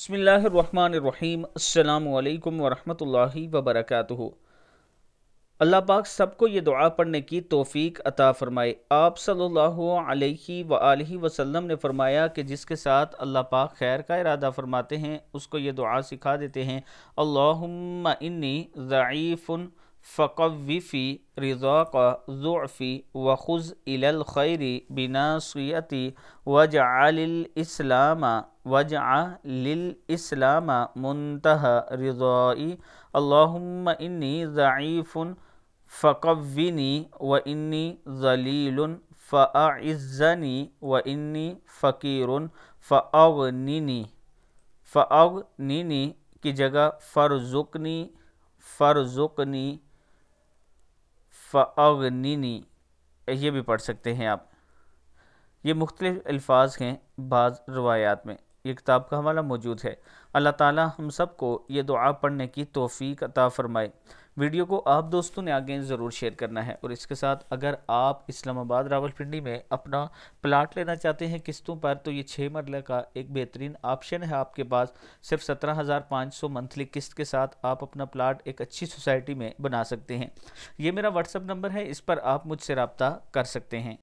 बसमीम् अल्लाम वरहमतुल्लाहि वबरकातुहु अल्लाह पाक सबको ये दुआ पढ़ने की तोफ़ी अता फ़रमाए आप सल्ला अलैहि ने फ़रमाया कि जिसके साथ अल्लाह पाक खैर का इरादा फ़रमाते हैं उसको ये दुआ सिखा देते हैं अल्लाहुम्मा इन्नी फ़कव फ़ी रज़ाक़ ज़ुफ़ी व ख़ुज़ इलखैरी बिनासीति वज वजालस्लाम मुनतः रिज़ाई अल्लाम इन्नी ज़ईफ़ुन फ़कविनी व इन्नी ज़लीलुन फ़ज़नी व इन्नी फ़कीरुन फ़अगनिनी फ़अगनिनी की जगह फ़रज़ुकनी फ़रज़ुकनी फ़ागनीनी ये भी पढ़ सकते हैं आप ये मुख्तलिफ़ अल्फाज हैं बाज़ रवायात में ये किताब का हवाला मौजूद है अल्लाह ताला हम सब को ये दुआ पढ़ने की तोफ़ी अता फ़रमाए वीडियो को आप दोस्तों ने आगे ज़रूर शेयर करना है और इसके साथ अगर आप इस्लामाबाद रावलपिंडी में अपना प्लाट लेना चाहते हैं किस्तों पर तो ये छः मरला का एक बेहतरीन ऑप्शन है आपके पास सिर्फ सत्रह हज़ार पाँच सौ मंथली किस्त के साथ आप अपना प्लाट एक अच्छी सोसाइटी में बना सकते हैं ये मेरा व्हाट्सअप नंबर है इस पर आप मुझसे रबता कर सकते हैं